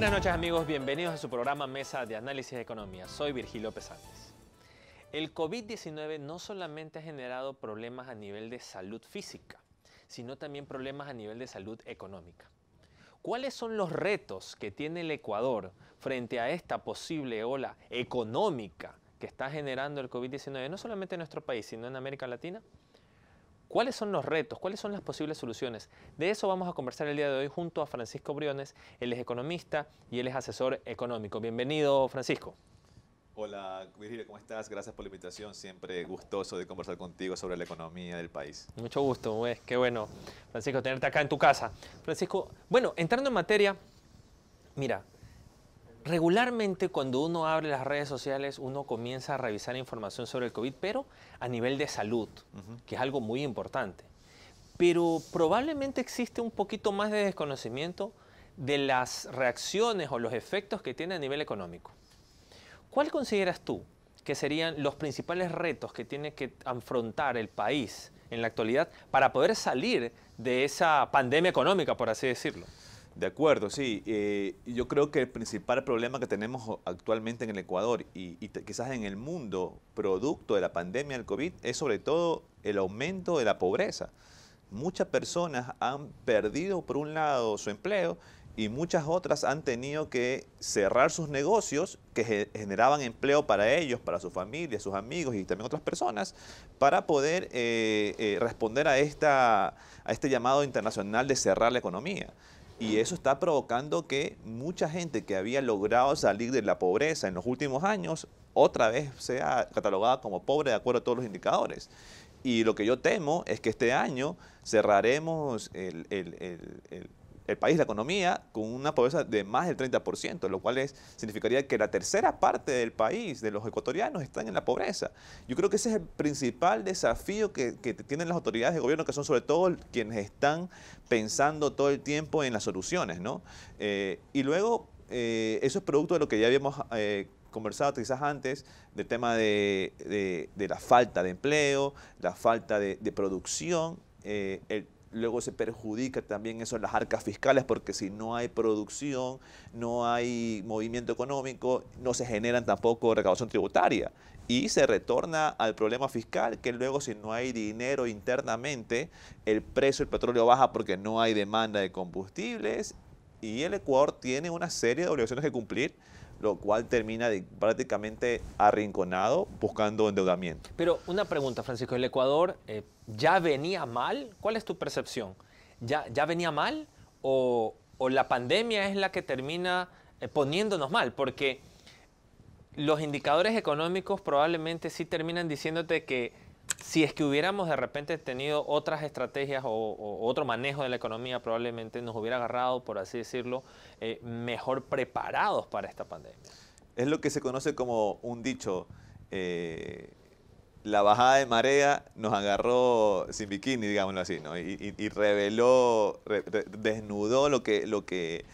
Buenas noches amigos, bienvenidos a su programa Mesa de Análisis de Economía. Soy Virgilio Pesantes. El COVID-19 no solamente ha generado problemas a nivel de salud física, sino también problemas a nivel de salud económica. ¿Cuáles son los retos que tiene el Ecuador frente a esta posible ola económica que está generando el COVID-19, no solamente en nuestro país, sino en América Latina? ¿Cuáles son los retos? ¿Cuáles son las posibles soluciones? De eso vamos a conversar el día de hoy junto a Francisco Briones. Él es economista y él es asesor económico. Bienvenido, Francisco. Hola, Virgilio, ¿cómo estás? Gracias por la invitación. Siempre gustoso de conversar contigo sobre la economía del país. Mucho gusto, pues, qué bueno, Francisco, tenerte acá en tu casa. Francisco, bueno, entrando en materia, mira, Regularmente cuando uno abre las redes sociales, uno comienza a revisar información sobre el COVID, pero a nivel de salud, que es algo muy importante. Pero probablemente existe un poquito más de desconocimiento de las reacciones o los efectos que tiene a nivel económico. ¿Cuál consideras tú que serían los principales retos que tiene que afrontar el país en la actualidad para poder salir de esa pandemia económica, por así decirlo? De acuerdo, sí. Eh, yo creo que el principal problema que tenemos actualmente en el Ecuador y, quizás en el mundo, producto de la pandemia del COVID, es sobre todo el aumento de la pobreza. Muchas personas han perdido, por un lado, su empleo y muchas otras han tenido que cerrar sus negocios que generaban empleo para ellos, para su familia, sus amigos y también otras personas, para poder eh, eh, responder a, esta, a este llamado internacional de cerrar la economía. Y eso está provocando que mucha gente que había logrado salir de la pobreza en los últimos años, otra vez sea catalogada como pobre de acuerdo a todos los indicadores. Y lo que yo temo es que este año cerraremos el, el el país, la economía, con una pobreza de más del 30%, lo cual significaría que la tercera parte del país, de los ecuatorianos, están en la pobreza. Yo creo que ese es el principal desafío que, tienen las autoridades de gobierno, que son sobre todo quienes están pensando todo el tiempo en las soluciones, ¿no? Eh, y luego, eh, eso es producto de lo que ya habíamos... Eh, conversado quizás antes del tema de, la falta de empleo, la falta de, producción, el luego se perjudica también eso en las arcas fiscales porque si no hay producción, no hay movimiento económico, no se generan tampoco recaudación tributaria y se retorna al problema fiscal que luego si no hay dinero internamente, el precio del petróleo baja porque no hay demanda de combustibles y el Ecuador tiene una serie de obligaciones que cumplir lo cual termina prácticamente arrinconado buscando endeudamiento. Pero una pregunta, Francisco, ¿el Ecuador eh, ya venía mal? ¿Cuál es tu percepción? ¿Ya, venía mal o, la pandemia es la que termina eh, poniéndonos mal? Porque los indicadores económicos probablemente sí terminan diciéndote que si es que hubiéramos de repente tenido otras estrategias o, otro manejo de la economía, probablemente nos hubiera agarrado, por así decirlo, eh, mejor preparados para esta pandemia. Es lo que se conoce como un dicho. Eh, la bajada de marea nos agarró sin bikini, digámoslo así, Y, reveló, desnudó lo que,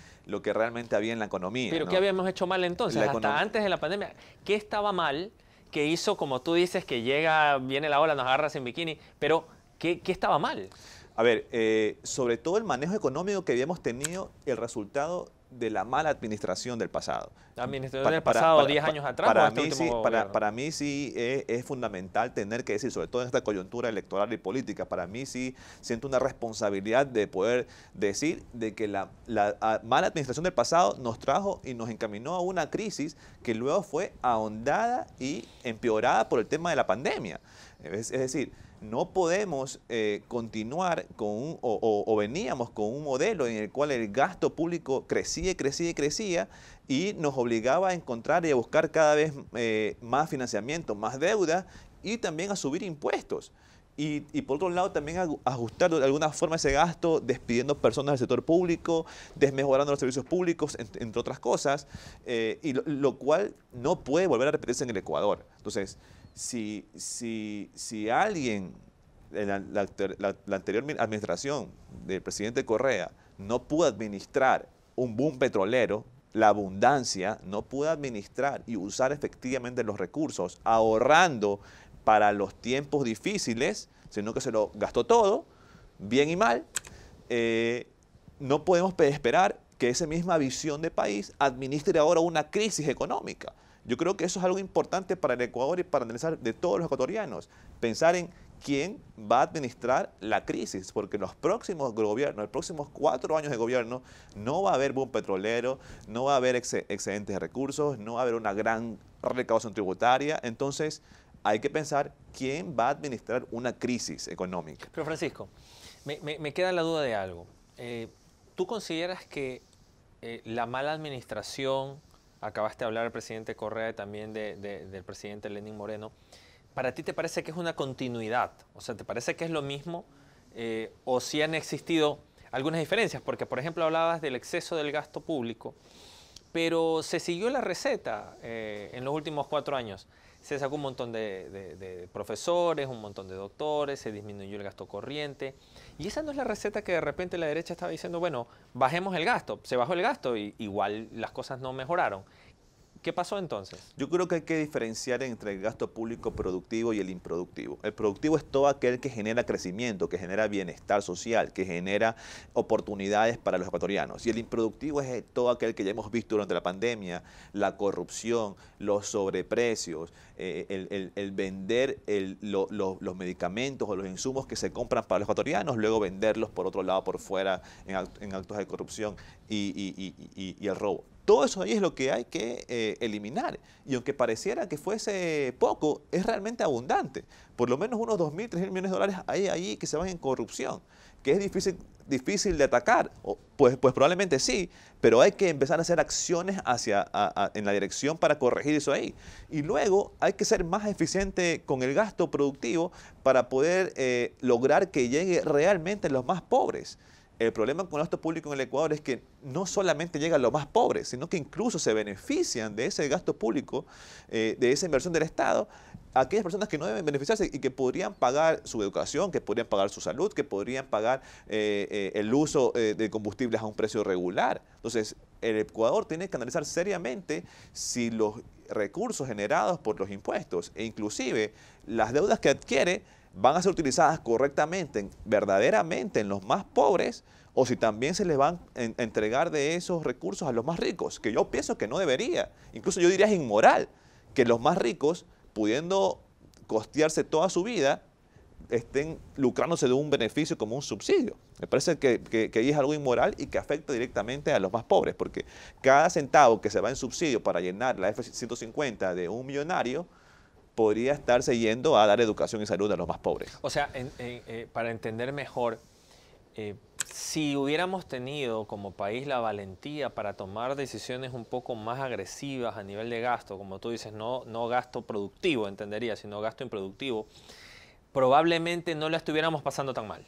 realmente había en la economía. Pero ¿qué habíamos hecho mal entonces? Hasta antes de la pandemia, ¿qué estaba mal? que hizo, como tú dices, que llega, viene la ola, nos agarra sin bikini, pero ¿qué, estaba mal? A ver, eh, sobre todo el manejo económico que habíamos tenido, el resultado de la mala administración del pasado. La administración del pasado, 10 años atrás. Para, este mí sí, para, mí sí es, fundamental tener que decir, sobre todo en esta coyuntura electoral y política, para mí sí siento una responsabilidad de poder decir de que la, mala administración del pasado nos trajo y nos encaminó a una crisis que luego fue ahondada y empeorada por el tema de la pandemia. es decir, no podemos eh, continuar con un, o, veníamos con un modelo en el cual el gasto público crecía y crecía y crecía y nos obligaba a encontrar y a buscar cada vez eh, más financiamiento, más deuda y también a subir impuestos. Y, por otro lado también ajustar de alguna forma ese gasto despidiendo personas del sector público, desmejorando los servicios públicos, entre, otras cosas, eh, y lo, lo, cual no puede volver a repetirse en el Ecuador. Entonces, si, alguien en la, anterior administración del presidente Correa no pudo administrar un boom petrolero, la abundancia, no pudo administrar y usar efectivamente los recursos, ahorrando para los tiempos difíciles, sino que se lo gastó todo, bien y mal, eh, no podemos esperar que esa misma visión de país administre ahora una crisis económica. Yo creo que eso es algo importante para el Ecuador y para analizar de todos los ecuatorianos. Pensar en quién va a administrar la crisis, porque en los próximos gobiernos, los próximos cuatro años de gobierno, no va a haber boom petrolero, no va a haber excedentes de recursos, no va a haber una gran recaudación tributaria. Entonces, hay que pensar quién va a administrar una crisis económica. Pero Francisco, me, queda la duda de algo. Eh, ¿Tú consideras que eh, la mala administración acabaste de hablar al presidente Correa y también del presidente Lenín Moreno. ¿Para ti te parece que es una continuidad? O sea, ¿te parece que es lo mismo? Eh, ¿O si han existido algunas diferencias? Porque, por ejemplo, hablabas del exceso del gasto público, pero se siguió la receta eh, en los últimos cuatro años se sacó un montón de, profesores, un montón de doctores, se disminuyó el gasto corriente. Y esa no es la receta que de repente la derecha estaba diciendo, bueno, bajemos el gasto. Se bajó el gasto y igual las cosas no mejoraron. ¿Qué pasó entonces? Yo creo que hay que diferenciar entre el gasto público productivo y el improductivo. El productivo es todo aquel que genera crecimiento, que genera bienestar social, que genera oportunidades para los ecuatorianos. Y el improductivo es todo aquel que ya hemos visto durante la pandemia, la corrupción, los sobreprecios, eh, el, vender los medicamentos o los insumos que se compran para los ecuatorianos, luego venderlos por otro lado, por fuera, en, actos de corrupción y el robo. Todo eso ahí es lo que hay que eh, eliminar. Y aunque pareciera que fuese poco, es realmente abundante. Por lo menos unos 2.000, 3.000 millones de dólares hay ahí que se van en corrupción, que es difícil, difícil de atacar. pues, pues probablemente sí, pero hay que empezar a hacer acciones hacia, en la dirección para corregir eso ahí. Y luego hay que ser más eficiente con el gasto productivo para poder eh, lograr que llegue realmente a los más pobres. El problema con el gasto público en el Ecuador es que no solamente llegan los más pobres, sino que incluso se benefician de ese gasto público, eh, de esa inversión del Estado, aquellas personas que no deben beneficiarse y que podrían pagar su educación, que podrían pagar su salud, que podrían pagar eh, eh, el uso de combustibles a un precio regular. Entonces, el Ecuador tiene que analizar seriamente si los recursos generados por los impuestos e inclusive las deudas que adquiere van a ser utilizadas correctamente, verdaderamente en los más pobres, o si también se les van a entregar de esos recursos a los más ricos, que yo pienso que no debería. Incluso yo diría es inmoral que los más ricos, pudiendo costearse toda su vida, estén lucrándose de un beneficio como un subsidio. Me parece que, que, es algo inmoral y que afecta directamente a los más pobres, porque cada centavo que se va en subsidio para llenar la F-150 de un millonario, podría estarse yendo a dar educación y salud a los más pobres. O sea, eh, para entender mejor, eh, si hubiéramos tenido como país la valentía para tomar decisiones un poco más agresivas a nivel de gasto, como tú dices, no, no gasto productivo, entendería, sino gasto improductivo, probablemente no la estuviéramos pasando tan mal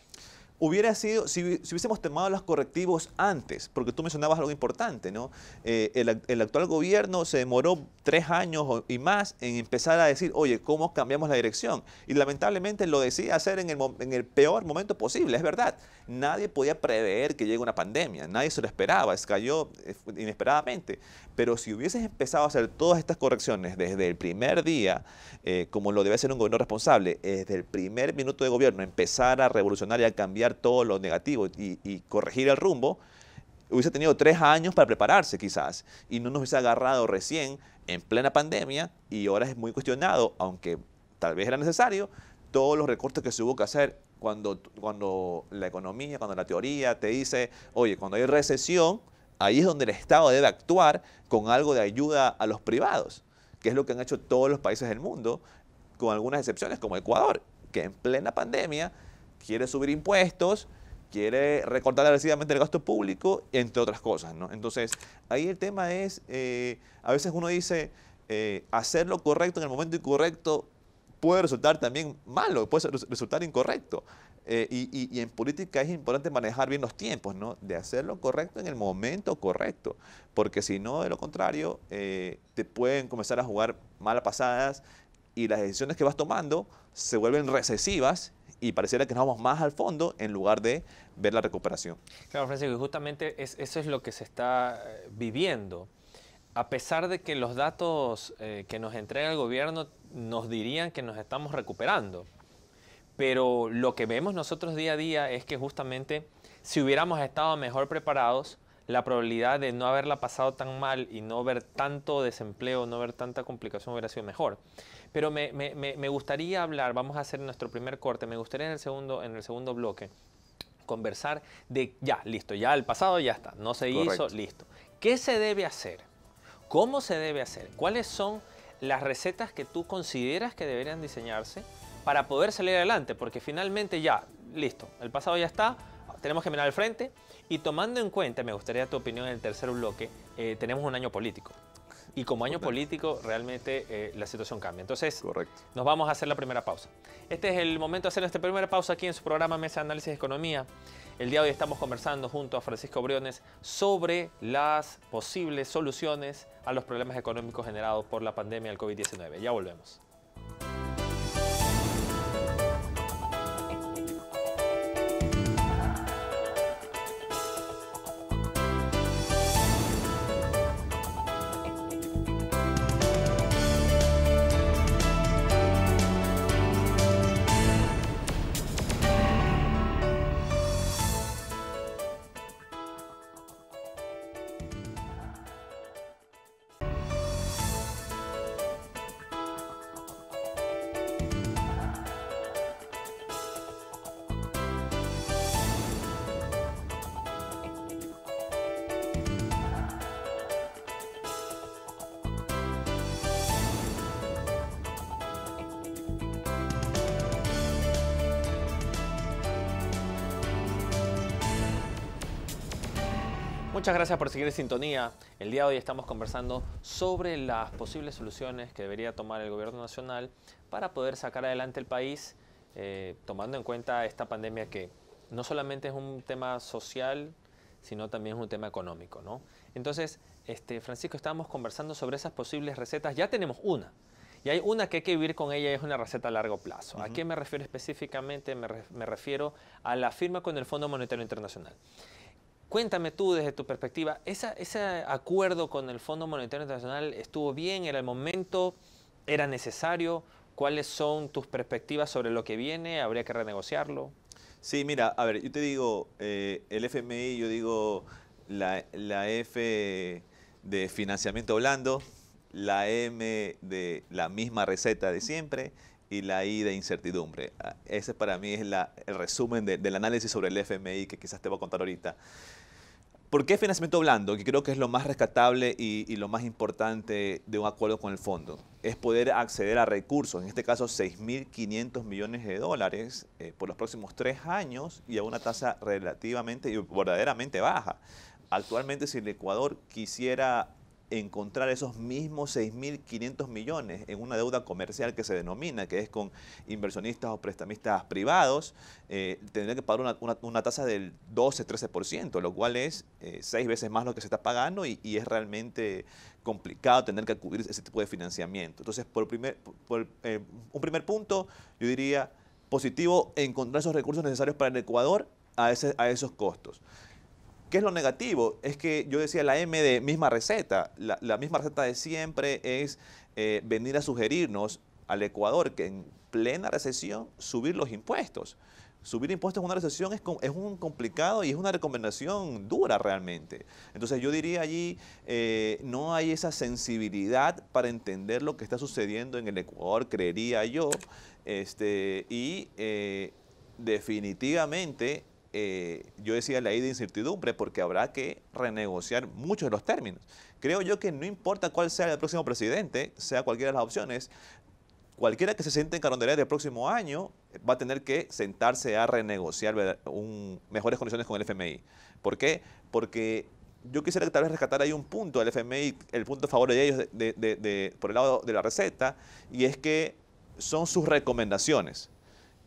hubiera sido, si, si, hubiésemos tomado los correctivos antes, porque tú mencionabas algo importante, ¿no? Eh, el, actual gobierno se demoró tres años y más en empezar a decir, oye, ¿cómo cambiamos la dirección? Y lamentablemente lo decía hacer en el, peor momento posible, es verdad. Nadie podía prever que llegue una pandemia, nadie se lo esperaba, escayó cayó eh, inesperadamente. Pero si hubieses empezado a hacer todas estas correcciones desde el primer día, eh, como lo debe hacer un gobierno responsable, desde el primer minuto de gobierno, empezar a revolucionar y a cambiar todo lo negativo y, corregir el rumbo, hubiese tenido tres años para prepararse quizás y no nos hubiese agarrado recién en plena pandemia y ahora es muy cuestionado, aunque tal vez era necesario, todos los recortes que se hubo que hacer cuando, cuando la economía, cuando la teoría te dice, oye, cuando hay recesión, ahí es donde el Estado debe actuar con algo de ayuda a los privados, que es lo que han hecho todos los países del mundo, con algunas excepciones como Ecuador, que en plena pandemia quiere subir impuestos, quiere recortar agresivamente el gasto público, entre otras cosas. Entonces, ahí el tema es, eh, a veces uno dice, eh, hacer lo correcto en el momento incorrecto puede resultar también malo, puede resultar incorrecto. Eh, y, en política es importante manejar bien los tiempos, De hacer lo correcto en el momento correcto, porque si no, de lo contrario, te pueden comenzar a jugar malas pasadas y las decisiones que vas tomando se vuelven recesivas y pareciera que nos vamos más al fondo en lugar de ver la recuperación. Claro, Francisco, y justamente eso es lo que se está eh, viviendo. A pesar de que los datos eh, que nos entrega el gobierno nos dirían que nos estamos recuperando, pero lo que vemos nosotros día a día es que justamente si hubiéramos estado mejor preparados, la probabilidad de no haberla pasado tan mal y no ver tanto desempleo, no ver tanta complicación hubiera sido mejor. Pero me, me, me, gustaría hablar, vamos a hacer nuestro primer corte, me gustaría en el segundo, en el segundo bloque conversar de ya, listo, ya el pasado ya está, no se hizo, listo. ¿Qué se debe hacer? ¿Cómo se debe hacer? ¿Cuáles son las recetas que tú consideras que deberían diseñarse para poder salir adelante? Porque finalmente ya, listo, el pasado ya está, tenemos que mirar al frente y tomando en cuenta, me gustaría tu opinión en el tercer bloque, eh, tenemos un año político y como año político realmente eh, la situación cambia. Entonces, nos vamos a hacer la primera pausa. Este es el momento de hacer nuestra primera pausa aquí en su programa Mesa de Análisis de Economía. El día de hoy estamos conversando junto a Francisco Briones sobre las posibles soluciones a los problemas económicos generados por la pandemia del COVID-19. Ya volvemos. Muchas gracias por seguir sintonía. El día de hoy estamos conversando sobre las posibles soluciones que debería tomar el gobierno nacional para poder sacar adelante el país, eh, tomando en cuenta esta pandemia que no solamente es un tema social, sino también es un tema económico. ¿no? Entonces, este, Francisco, estábamos conversando sobre esas posibles recetas. Ya tenemos una. Y hay una que hay que vivir con ella y es una receta a largo plazo. ¿A qué me refiero específicamente? Me, refiero a la firma con el Fondo Monetario Internacional. Cuéntame tú desde tu perspectiva, ¿ese acuerdo con el Fondo Monetario Internacional estuvo bien? ¿Era el momento? ¿Era necesario? ¿Cuáles son tus perspectivas sobre lo que viene? ¿Habría que renegociarlo? Sí, mira, a ver, yo te digo, eh, el FMI, yo digo la, F de financiamiento blando, la M de la misma receta de siempre y la I de incertidumbre. Ah, ese para mí es la, el resumen del análisis sobre el FMI que quizás te voy a contar ahorita. ¿Por qué financiamiento blando? Que creo que es lo más rescatable y, lo más importante de un acuerdo con el fondo. Es poder acceder a recursos, en este caso 6.500 millones de dólares eh, por los próximos tres años y a una tasa relativamente y verdaderamente baja. Actualmente si el Ecuador quisiera encontrar esos mismos 6.500 millones en una deuda comercial que se denomina, que es con inversionistas o prestamistas privados, eh, tendría que pagar una, tasa del 12-13%, lo cual es eh, seis veces más lo que se está pagando y, es realmente complicado tener que acudir a ese tipo de financiamiento. Entonces, por, eh, un primer punto, yo diría positivo encontrar esos recursos necesarios para el Ecuador a esos costos. ¿Qué es lo negativo? Es que yo decía la M de misma receta. La, misma receta de siempre es eh, venir a sugerirnos al Ecuador que en plena recesión subir los impuestos. Subir impuestos en una recesión es, un complicado y es una recomendación dura realmente. Entonces yo diría allí, eh, no hay esa sensibilidad para entender lo que está sucediendo en el Ecuador, creería yo. Este, y eh, definitivamente eh, yo decía la ley de incertidumbre porque habrá que renegociar muchos de los términos. Creo yo que no importa cuál sea el próximo presidente, sea cualquiera de las opciones, cualquiera que se siente en Carondelet del próximo año va a tener que sentarse a renegociar mejores condiciones con el FMI. ¿Por qué? Porque yo quisiera que tal vez rescatar ahí un punto del FMI, el punto a favor de ellos por el lado de la receta, y es que son sus recomendaciones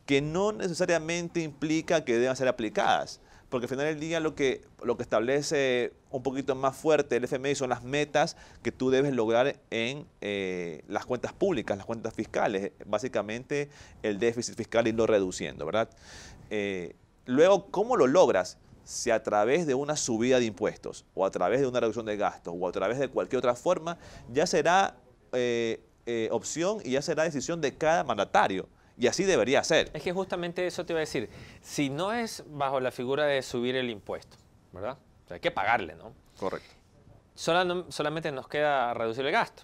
que no necesariamente implica que deban ser aplicadas, porque al final del día lo que, lo que establece un poquito más fuerte el FMI son las metas que tú debes lograr en eh, las cuentas públicas, las cuentas fiscales, básicamente el déficit fiscal lo reduciendo, ¿verdad? Eh, luego, ¿cómo lo logras? si a través de una subida de impuestos o a través de una reducción de gastos o a través de cualquier otra forma, ya será eh, opción y ya será decisión de cada mandatario. Y así debería ser. Es que justamente eso te iba a decir. Si no es bajo la figura de subir el impuesto, ¿verdad? hay que pagarle, ¿no? Correcto. solamente nos queda reducir el gasto.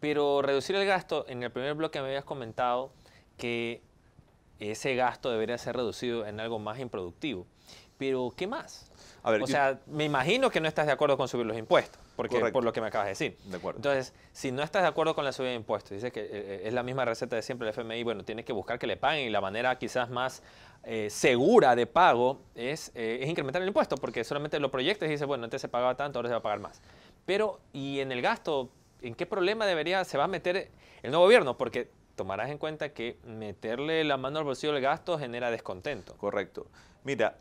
Pero reducir el gasto, en el primer bloque me habías comentado que ese gasto debería ser reducido en algo más improductivo. Pero, ¿qué más? A ver, o sea, me imagino que no estás de acuerdo con subir los impuestos. Porque, por lo que me acabas de decir. De acuerdo. Entonces, si no estás de acuerdo con la subida de impuestos, dices que eh, eh, es la misma receta de siempre el FMI, bueno, tiene que buscar que le paguen y la manera quizás más eh, segura de pago es, incrementar el impuesto, porque solamente lo proyectas y dices, bueno, antes se pagaba tanto, ahora se va a pagar más. Pero, ¿y en el gasto? ¿En qué problema debería, se va a meter el nuevo gobierno? Porque tomarás en cuenta que meterle la mano al bolsillo del gasto genera descontento. Correcto. Mira,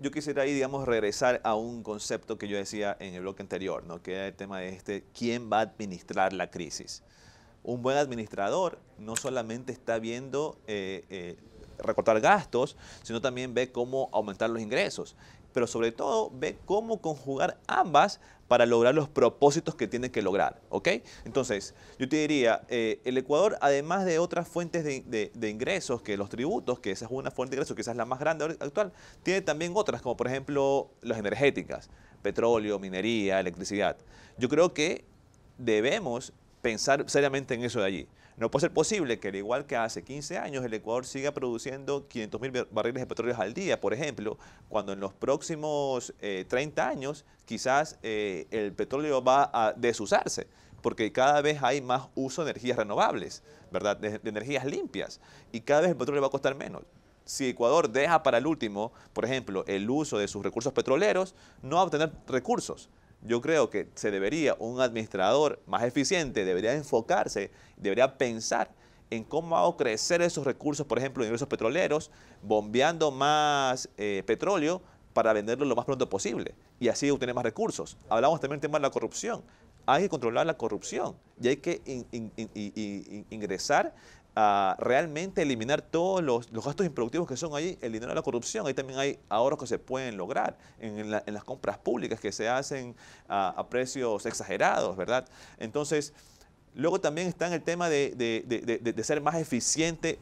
yo quisiera ahí, digamos, regresar a un concepto que yo decía en el bloque anterior, ¿no? que era el tema de este, ¿quién va a administrar la crisis? Un buen administrador no solamente está viendo eh, eh, recortar gastos, sino también ve cómo aumentar los ingresos pero sobre todo ve cómo conjugar ambas para lograr los propósitos que tiene que lograr, Entonces, yo te diría, eh, el Ecuador, además de otras fuentes de, ingresos, que los tributos, que esa es una fuente de ingresos, quizás la más grande actual, tiene también otras, como por ejemplo las energéticas, petróleo, minería, electricidad. Yo creo que debemos pensar seriamente en eso de allí. No puede ser posible que, al igual que hace 15 años, el Ecuador siga produciendo 500.000 barriles de petróleo al día, por ejemplo, cuando en los próximos 30 eh, años quizás eh, el petróleo va a desusarse porque cada vez hay más uso de energías renovables, ¿verdad? De, de, energías limpias, y cada vez el petróleo va a costar menos. Si Ecuador deja para el último, por ejemplo, el uso de sus recursos petroleros, no va a obtener recursos yo creo que se debería, un administrador más eficiente debería enfocarse, debería pensar en cómo hago crecer esos recursos, por ejemplo, ingresos petroleros, bombeando más eh, petróleo para venderlo lo más pronto posible y así obtener más recursos. Hablamos también del tema de la corrupción. Hay que controlar la corrupción y hay que ingresar realmente eliminar todos los, gastos improductivos que son ahí, el dinero de la corrupción. Ahí también hay ahorros que se pueden lograr en, las compras públicas que se hacen a, precios exagerados, ¿verdad? Entonces, luego también está en el tema de, ser más eficiente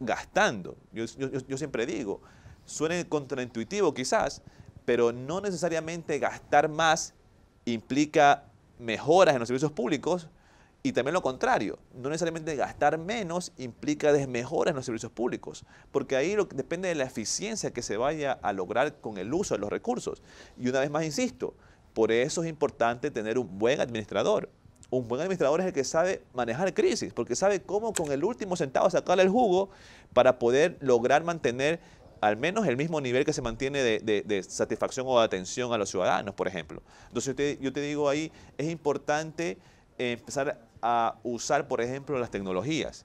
gastando. Yo, yo siempre digo, suena contraintuitivo quizás, pero no necesariamente gastar más implica mejoras en los servicios públicos, y también lo contrario, no necesariamente gastar menos implica desmejoras en los servicios públicos, porque ahí lo depende de la eficiencia que se vaya a lograr con el uso de los recursos. Y una vez más insisto, por eso es importante tener un buen administrador. Un buen administrador es el que sabe manejar crisis, porque sabe cómo con el último centavo sacarle el jugo para poder lograr mantener al menos el mismo nivel que se mantiene de, satisfacción o de atención a los ciudadanos, por ejemplo. Entonces yo yo te digo ahí, es importante empezar a usar, por ejemplo, las tecnologías.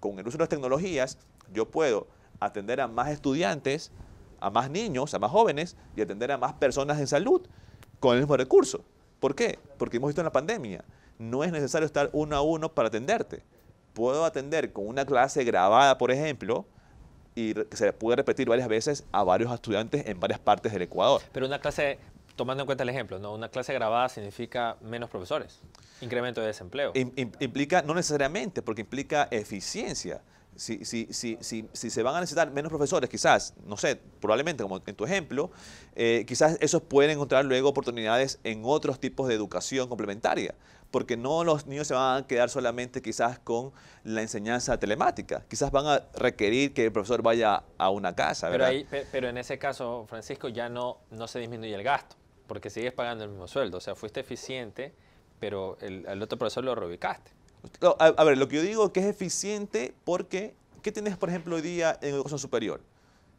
Con el uso de las tecnologías, yo puedo atender a más estudiantes, a más niños, a más jóvenes y atender a más personas en salud con el mismo recurso. ¿Por qué? Porque hemos visto en la pandemia, no es necesario estar uno a uno para atenderte. Puedo atender con una clase grabada, por ejemplo, y se puede repetir varias veces a varios estudiantes en varias partes del Ecuador. Pero una clase tomando en cuenta el ejemplo, ¿no? una clase grabada significa menos profesores, incremento de desempleo. implica, no necesariamente, porque implica eficiencia. Si, si, si, si, se van a necesitar menos profesores, quizás, no sé, probablemente como en tu ejemplo, eh, quizás esos pueden encontrar luego oportunidades en otros tipos de educación complementaria, porque no los niños se van a quedar solamente quizás con la enseñanza telemática, quizás van a requerir que el profesor vaya a una casa. Pero, pero en ese caso, Francisco, ya no, no se disminuye el gasto porque sigues pagando el mismo sueldo. O sea, fuiste eficiente, pero el, al otro profesor lo reubicaste. a, ver, lo que yo digo que es eficiente porque, ¿qué tienes, por ejemplo, hoy día en educación superior?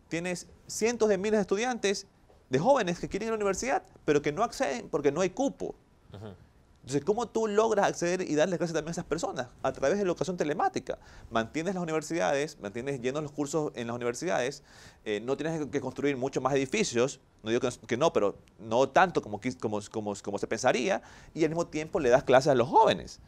Tienes cientos de miles de estudiantes, de jóvenes que quieren ir a la universidad, pero que no acceden porque no hay cupo. Ajá. Entonces, ¿cómo tú logras acceder y darles clases también a esas personas? A través de la educación telemática. Mantienes las universidades, mantienes llenos los cursos en las universidades, eh, no tienes que construir muchos más edificios, no digo que no, pero no tanto como, como, se pensaría, y al mismo tiempo le das clases a los jóvenes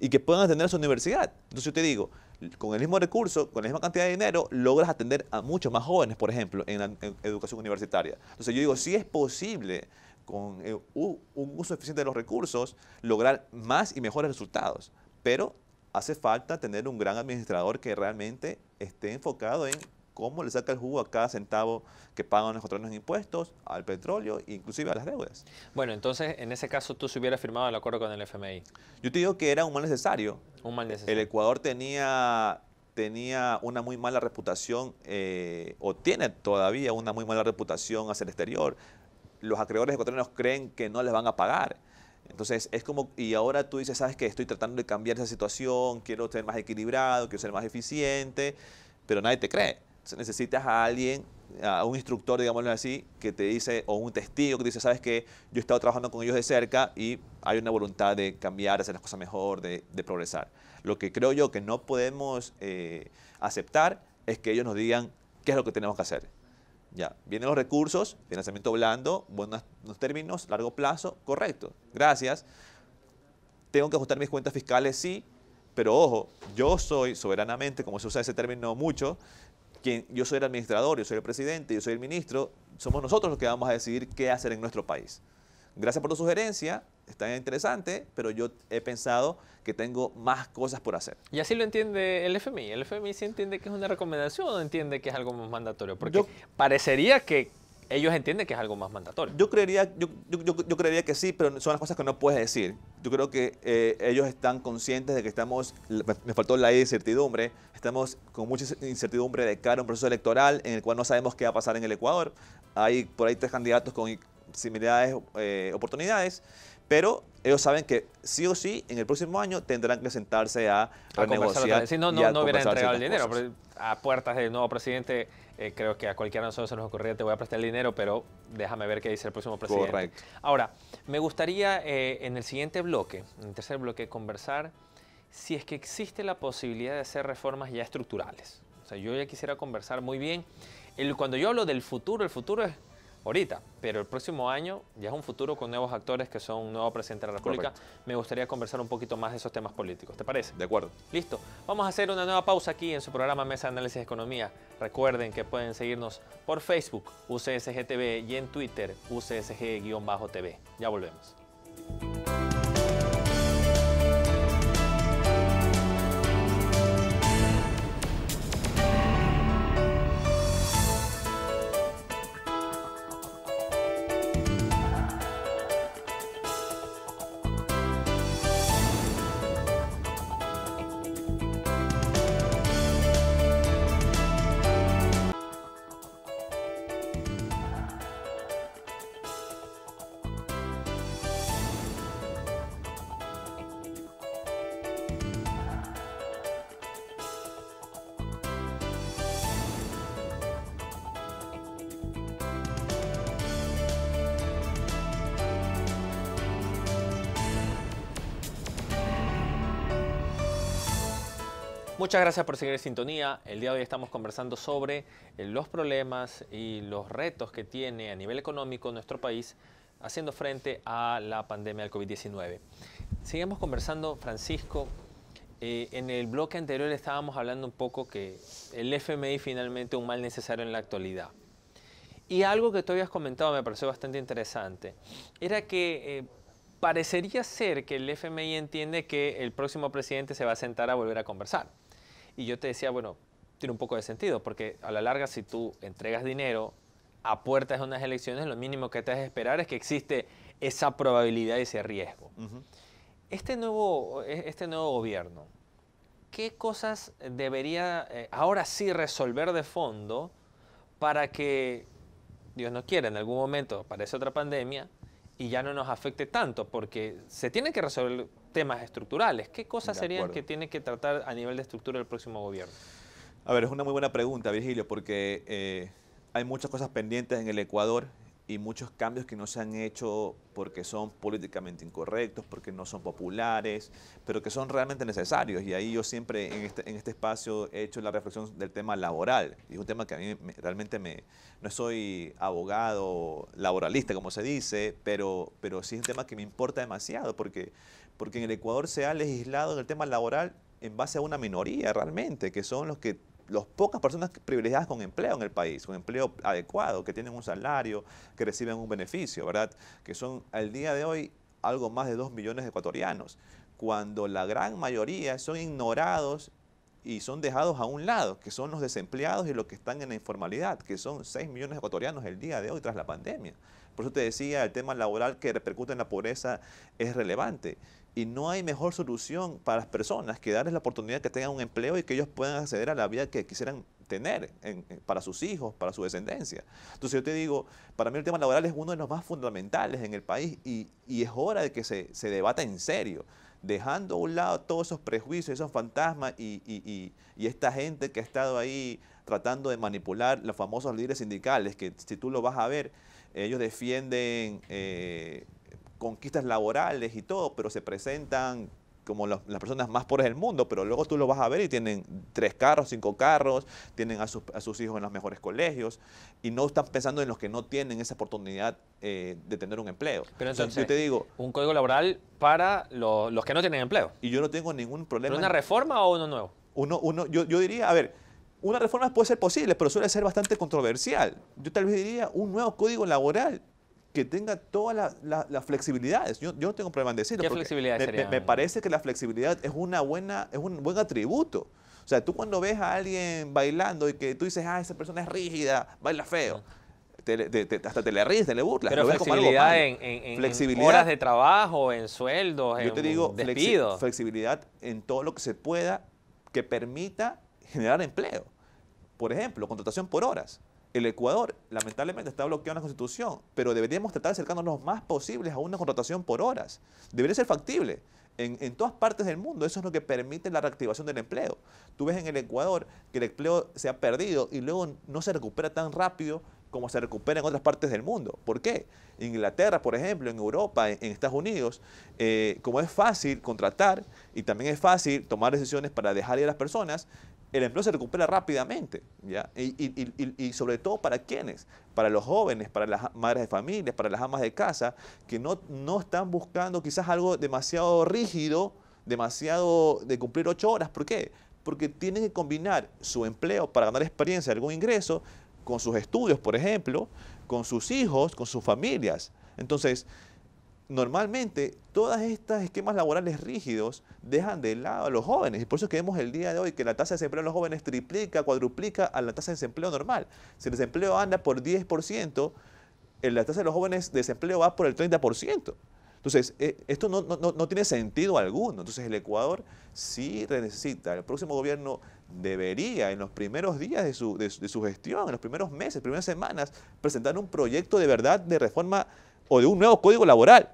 y que puedan atender su universidad. Entonces yo te digo, con el mismo recurso, con la misma cantidad de dinero, logras atender a muchos más jóvenes, por ejemplo, en la en educación universitaria. Entonces yo digo, sí es posible con eh, un uso eficiente de los recursos, lograr más y mejores resultados. Pero hace falta tener un gran administrador que realmente esté enfocado en cómo le saca el jugo a cada centavo que pagan los otros impuestos, al petróleo e inclusive a las deudas. Bueno, entonces en ese caso tú se hubieras firmado el acuerdo con el FMI. Yo te digo que era un mal necesario. Un mal necesario. El Ecuador tenía, tenía una muy mala reputación, eh, o tiene todavía una muy mala reputación hacia el exterior los acreedores ecuatorianos creen que no les van a pagar. Entonces, es como, y ahora tú dices, sabes que estoy tratando de cambiar esa situación, quiero ser más equilibrado, quiero ser más eficiente, pero nadie te cree. necesitas a alguien, a un instructor, digámoslo así, que te dice, o un testigo que dice, sabes que yo he estado trabajando con ellos de cerca y hay una voluntad de cambiar, hacer las cosas mejor, de, progresar. Lo que creo yo que no podemos eh, aceptar es que ellos nos digan qué es lo que tenemos que hacer. Ya, vienen los recursos, financiamiento blando, buenos, términos, largo plazo, correcto. Gracias. Tengo que ajustar mis cuentas fiscales, sí, pero ojo, yo soy soberanamente, como se usa ese término mucho, quien, yo soy el administrador, yo soy el presidente, yo soy el ministro, somos nosotros los que vamos a decidir qué hacer en nuestro país. Gracias por tu sugerencia, está interesante, pero yo he pensado que tengo más cosas por hacer. Y así lo entiende el FMI. El FMI sí entiende que es una recomendación o entiende que es algo más mandatorio. Porque parecería que ellos entienden que es algo más mandatorio. Yo creería, yo, yo, yo, creería que sí, pero son las cosas que no puedes decir. Yo creo que eh, ellos están conscientes de que estamos, me faltó la incertidumbre, estamos con mucha incertidumbre de cara a un proceso electoral en el cual no sabemos qué va a pasar en el Ecuador. Hay por ahí tres candidatos con similares eh, oportunidades pero ellos saben que sí o sí en el próximo año tendrán que sentarse a, a negociar. Si no, no, no hubiera entregado el dinero. a puertas del nuevo presidente, eh, creo que a cualquiera de nosotros se nos ocurriría, te voy a prestar el dinero, pero déjame ver qué dice el próximo presidente. Correcto. Ahora, me gustaría eh, en el siguiente bloque, en el tercer bloque, conversar si es que existe la posibilidad de hacer reformas ya estructurales. O sea, yo ya quisiera conversar muy bien. El, cuando yo hablo del futuro, el futuro es ahorita, pero el próximo año ya es un futuro con nuevos actores que son un nuevo presidente de la República. Me gustaría conversar un poquito más de esos temas políticos, ¿te parece? De acuerdo. Listo. Vamos a hacer una nueva pausa aquí en su programa Mesa de Análisis de Economía. Recuerden que pueden seguirnos por Facebook, UCSG TV y en Twitter, UCSG-TV. Ya volvemos. Muchas gracias por seguir en sintonía. El día de hoy estamos conversando sobre eh, los problemas y los retos que tiene a nivel económico nuestro país haciendo frente a la pandemia del COVID-19. Seguimos conversando, Francisco. Eh, en el bloque anterior estábamos hablando un poco que el FMI finalmente un mal necesario en la actualidad. Y algo que tú habías comentado me pareció bastante interesante, era que eh, parecería ser que el FMI entiende que el próximo presidente se va a sentar a volver a conversar. Y yo te decía, bueno, tiene un poco de sentido, porque a la larga si tú entregas dinero a puertas de unas elecciones, lo mínimo que te has esperar es que existe esa probabilidad y ese riesgo. este, nuevo, e-, este nuevo gobierno, ¿qué cosas debería eh, ahora sí resolver de fondo para que, Dios no quiera, en algún momento aparece otra pandemia, y ya no nos afecte tanto, porque se tienen que resolver temas estructurales. ¿Qué cosas serían que tiene que tratar a nivel de estructura el próximo gobierno? A ver, es una muy buena pregunta, Virgilio, porque eh, hay muchas cosas pendientes en el Ecuador y muchos cambios que no se han hecho porque son políticamente incorrectos, porque no son populares, pero que son realmente necesarios. Y ahí yo siempre en este, en este espacio he hecho la reflexión del tema laboral. Y es un tema que a mí realmente me... No soy abogado laboralista, como se dice, pero, pero sí es un tema que me importa demasiado, porque, porque en el Ecuador se ha legislado en el tema laboral en base a una minoría realmente, que son los que las pocas personas privilegiadas con empleo en el país, con empleo adecuado, que tienen un salario, que reciben un beneficio, ¿verdad? Que son al día de hoy algo más de 2 millones de ecuatorianos, cuando la gran mayoría son ignorados y son dejados a un lado, que son los desempleados y los que están en la informalidad, que son 6 millones de ecuatorianos el día de hoy tras la pandemia. Por eso te decía, el tema laboral que repercute en la pobreza es relevante. Y no hay mejor solución para las personas que darles la oportunidad de que tengan un empleo y que ellos puedan acceder a la vida que quisieran tener para sus hijos, para su descendencia. Entonces yo te digo, para mí el tema laboral es uno de los más fundamentales en el país y, es hora de que se, debata en serio dejando a un lado todos esos prejuicios, esos fantasmas y, y, esta gente que ha estado ahí tratando de manipular los famosos líderes sindicales, que si tú lo vas a ver, ellos defienden eh, conquistas laborales y todo, pero se presentan como las personas más pobres del mundo, pero luego tú lo vas a ver y tienen tres carros, cinco carros, tienen a sus, hijos en los mejores colegios y no están pensando en los que no tienen esa oportunidad eh, de tener un empleo. Pero entonces, yo te digo... Un código laboral para los que no tienen empleo. Y yo no tengo ningún problema. una reforma o uno nuevo? Uno, uno, yo, yo diría, a ver, una reforma puede ser posible, pero suele ser bastante controversial. Yo tal vez diría un nuevo código laboral que tenga todas las flexibilidades. Yo, no tengo problema en decirlo. ¿Qué flexibilidad me, sería? Me, parece que la flexibilidad es, una buena, es un buen atributo. O sea, tú cuando ves a alguien bailando y que tú dices, ah, esa persona es rígida, baila feo. hasta te le ríes, te le burlas. Pero flexibilidad, en, en, horas de trabajo, en sueldos, yo te digo, flexibilidad en todo lo que se pueda que permita generar empleo. Por ejemplo, contratación por horas. El Ecuador, lamentablemente, está bloqueado en la Constitución, pero deberíamos tratar de acercarnos lo más posibles a una contratación por horas. Debería ser factible. En, todas partes del mundo. Eso es lo que permite la reactivación del empleo. Tú ves en el Ecuador que el empleo se ha perdido y luego no se recupera tan rápido como se recupera en otras partes del mundo. ¿Por qué? En Inglaterra, por ejemplo, en Europa, en, Estados Unidos, eh, como es fácil contratar y también es fácil tomar decisiones para dejar ir a las personas, el empleo se recupera rápidamente. ¿ya? Y, sobre todo para quiénes? Para los jóvenes, para las madres de familia, para las amas de casa, que no, no están buscando quizás algo demasiado rígido, demasiado de cumplir ocho horas. ¿Por qué? Porque tienen que combinar su empleo para ganar experiencia, algún ingreso, con sus estudios, por ejemplo, con sus hijos, con sus familias. Entonces, normalmente todos estos esquemas laborales rígidos dejan de lado a los jóvenes. Y por eso es que vemos el día de hoy que la tasa de desempleo de los jóvenes triplica, cuadruplica a la tasa de desempleo normal. Si el desempleo anda por 10%, eh, la tasa de los jóvenes de desempleo va por el 30%. Entonces, eh, esto no, tiene sentido alguno. Entonces, el Ecuador sí necesita, el próximo gobierno debería en los primeros días de su, de su gestión, en los primeros meses, primeras semanas, presentar un proyecto de verdad de reforma o de un nuevo código laboral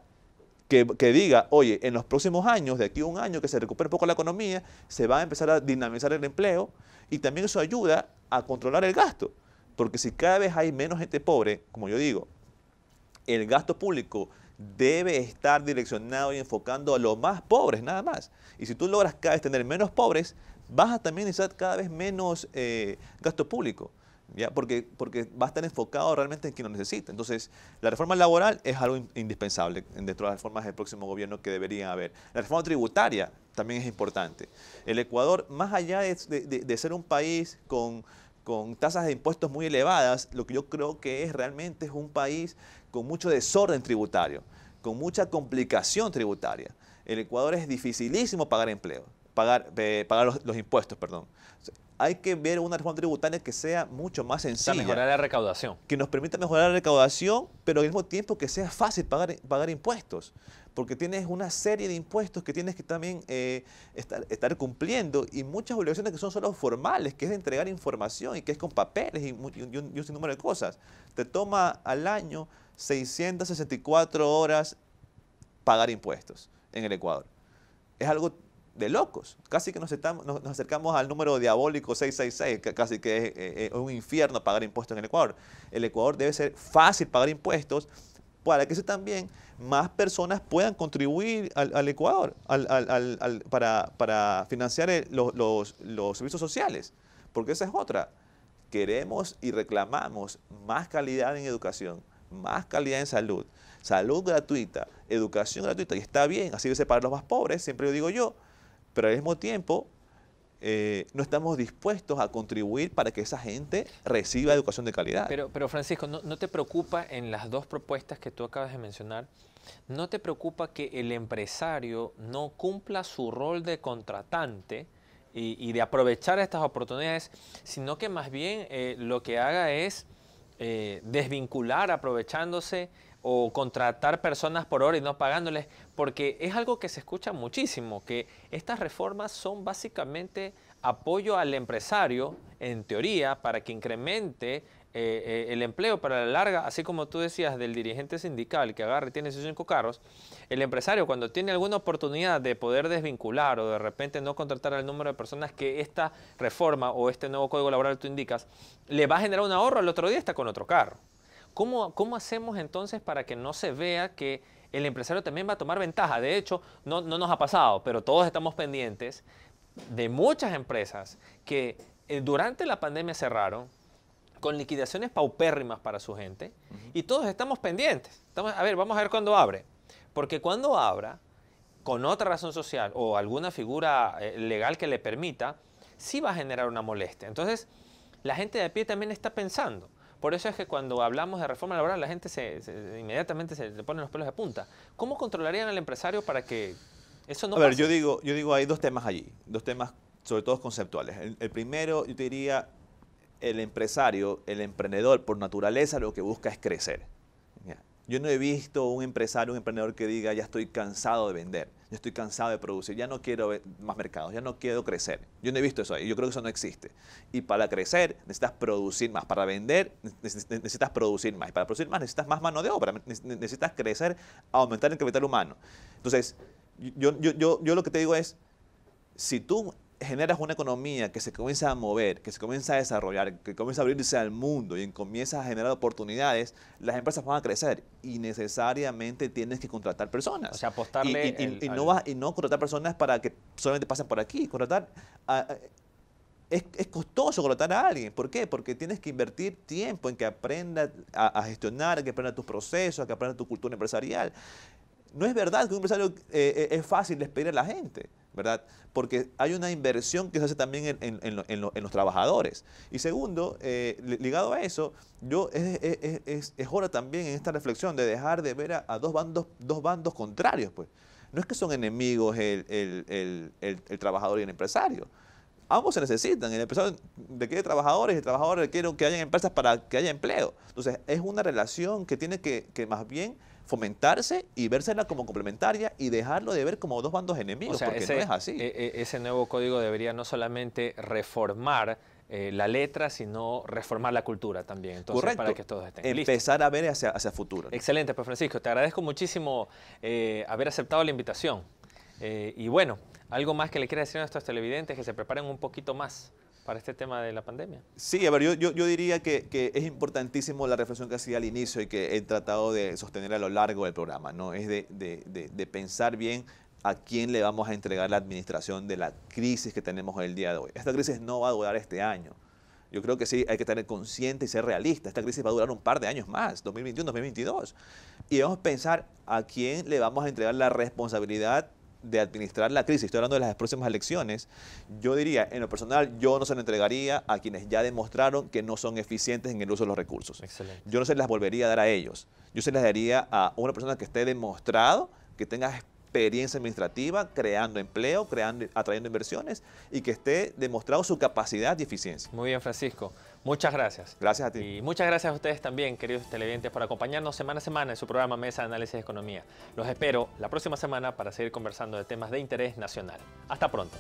que, diga, oye, en los próximos años, de aquí a un año que se recupere un poco la economía, se va a empezar a dinamizar el empleo y también eso ayuda a controlar el gasto. Porque si cada vez hay menos gente pobre, como yo digo, el gasto público debe estar direccionado y enfocando a los más pobres, nada más. Y si tú logras cada vez tener menos pobres, vas a también necesitar cada vez menos eh, gasto público. Porque, porque va a estar enfocado realmente en quien lo necesita. Entonces, la reforma laboral es algo indispensable dentro de las reformas del próximo gobierno que deberían haber. La reforma tributaria también es importante. El Ecuador, más allá de, ser un país con, tasas de impuestos muy elevadas, lo que yo creo que es realmente es un país con mucho desorden tributario, con mucha complicación tributaria. El Ecuador es dificilísimo pagar empleo, pagar, eh, pagar los, los impuestos, perdón hay que ver una reforma tributaria que sea mucho más sencilla. Para mejorar la recaudación. Que nos permita mejorar la recaudación, pero al mismo tiempo que sea fácil pagar, pagar impuestos. Porque tienes una serie de impuestos que tienes que también eh, estar, cumpliendo y muchas obligaciones que son solo formales, que es entregar información y que es con papeles y, un, y un sinnúmero de cosas. Te toma al año 664 horas pagar impuestos en el Ecuador. Es algo de locos. Casi que nos, acercamos al número diabólico 666, casi que es, eh, eh, un infierno pagar impuestos en el Ecuador. El Ecuador debe ser fácil pagar impuestos para que también más personas puedan contribuir al, Ecuador para, financiar los, servicios sociales. Porque esa es otra. Queremos y reclamamos más calidad en educación, más calidad en salud, salud gratuita, educación gratuita. Y está bien, así ser para los más pobres, siempre lo digo yo pero al mismo tiempo eh, no estamos dispuestos a contribuir para que esa gente reciba educación de calidad. Pero, pero Francisco, ¿no, te preocupa en las dos propuestas que tú acabas de mencionar? ¿No te preocupa que el empresario no cumpla su rol de contratante y, de aprovechar estas oportunidades, sino que más bien eh, lo que haga es eh, desvincular aprovechándose o contratar personas por hora y no pagándoles, porque es algo que se escucha muchísimo, que estas reformas son básicamente apoyo al empresario, en teoría, para que incremente eh, eh, el empleo para la larga, así como tú decías del dirigente sindical que agarre y tiene sus cinco carros, el empresario cuando tiene alguna oportunidad de poder desvincular o de repente no contratar al número de personas que esta reforma o este nuevo código laboral tú indicas, le va a generar un ahorro, al otro día está con otro carro. ¿Cómo, hacemos entonces para que no se vea que el empresario también va a tomar ventaja? De hecho, no, nos ha pasado, pero todos estamos pendientes de muchas empresas que eh, durante la pandemia cerraron, con liquidaciones paupérrimas para su gente y todos estamos pendientes. a ver, vamos a ver cuándo abre. Porque cuando abra, con otra razón social o alguna figura eh, legal que le permita, sí va a generar una molestia. Entonces, la gente de pie también está pensando. Por eso es que cuando hablamos de reforma laboral, la gente se, inmediatamente se le ponen los pelos de punta. ¿Cómo controlarían al empresario para que eso no A ver, yo digo, yo digo, hay dos temas allí, dos temas sobre todo conceptuales. El, primero, yo diría, el empresario, el emprendedor, por naturaleza, lo que busca es crecer. Yo no he visto un empresario, un emprendedor que diga, ya estoy cansado de vender, ya estoy cansado de producir, ya no quiero más mercados, ya no quiero crecer. Yo no he visto eso ahí, yo creo que eso no existe. Y para crecer necesitas producir más, para vender necesitas producir más, y para producir más necesitas más mano de obra, necesitas crecer, aumentar el capital humano. Entonces, yo, yo, yo, yo lo que te digo es, si tú generas una economía que se comienza a mover, que se comienza a desarrollar, que comienza a abrirse al mundo y comienza a generar oportunidades, las empresas van a crecer y necesariamente tienes que contratar personas. O sea, apostarle... Y, y, no, vas, no contratar personas para que solamente pasen por aquí, contratar... es, costoso contratar a alguien. ¿Por qué? Porque tienes que invertir tiempo en que aprenda a, gestionar, en que aprenda tus procesos, que aprenda tu cultura empresarial. No es verdad que un empresario eh, eh, es fácil despedir a la gente. ¿verdad? Porque hay una inversión que se hace también en, los trabajadores. Y segundo, eh, ligado a eso, yo es, hora también en esta reflexión de dejar de ver a, dos, bandos, dos bandos contrarios, pues. No es que son enemigos el, trabajador y el empresario. Ambos se necesitan. El empresario requiere trabajadores y el trabajador requiere que haya empresas para que haya empleo. Entonces, es una relación que tiene que más bien fomentarse y versela como complementaria y dejarlo de ver como dos bandos enemigos, porque ese, no es así. E, e, ese nuevo código debería no solamente reformar eh, la letra, sino reformar la cultura también. Entonces, para que todos estén Empezar a ver hacia, hacia futuro. Excelente, pues Francisco, te agradezco muchísimo eh, haber aceptado la invitación. Eh, y bueno, algo más que le quiero decir a nuestros televidentes, es que se preparen un poquito más para este tema de la pandemia. Sí, a ver, yo, diría que, es importantísimo la reflexión que hacía al inicio y que he tratado de sostener a lo largo del programa, ¿no? Es de, pensar bien a quién le vamos a entregar la administración de la crisis que tenemos el día de hoy. Esta crisis no va a durar este año. Yo creo que sí, hay que tener consciente y ser realista. Esta crisis va a durar un par de años más, 2021, 2022. Y vamos a pensar a quién le vamos a entregar la responsabilidad de administrar la crisis, estoy hablando de las próximas elecciones, yo diría, en lo personal, yo no se lo entregaría a quienes ya demostraron que no son eficientes en el uso de los recursos. Yo no se las volvería a dar a ellos. Yo se las daría a una persona que esté demostrado, que tenga experiencia administrativa, creando empleo, creando, atrayendo inversiones y que esté demostrado su capacidad y eficiencia. Muy bien, Francisco. Muchas gracias. Gracias a ti. Y muchas gracias a ustedes también, queridos televidentes, por acompañarnos semana a semana en su programa Mesa de Análisis de Economía. Los espero la próxima semana para seguir conversando de temas de interés nacional. Hasta pronto.